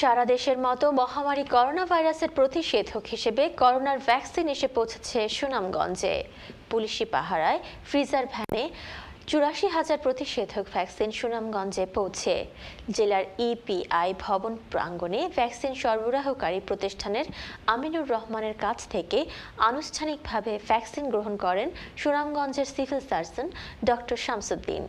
সারা দেশের মতো মহামারী করোনা ভাইরাসের প্রতিষেধক হিসেবে করোনার ভ্যাকসিন এসে পৌঁছেছে সুনামগঞ্জে পুলিশি পাহারায় ফ্রিজার ভ্যানে চুরাশি হাজার প্রতিষেধক ভ্যাকসিন সুনামগঞ্জে পৌঁছে জেলার ইপিআই ভবন প্রাঙ্গণে ভ্যাকসিন সরবরাহকারী প্রতিষ্ঠানের আমিনুর রহমানের কাছ থেকে আনুষ্ঠানিকভাবে ভ্যাকসিন গ্রহণ করেন সুনামগঞ্জের সিভিল সার্জন ডক্টর শামসুদ্দিন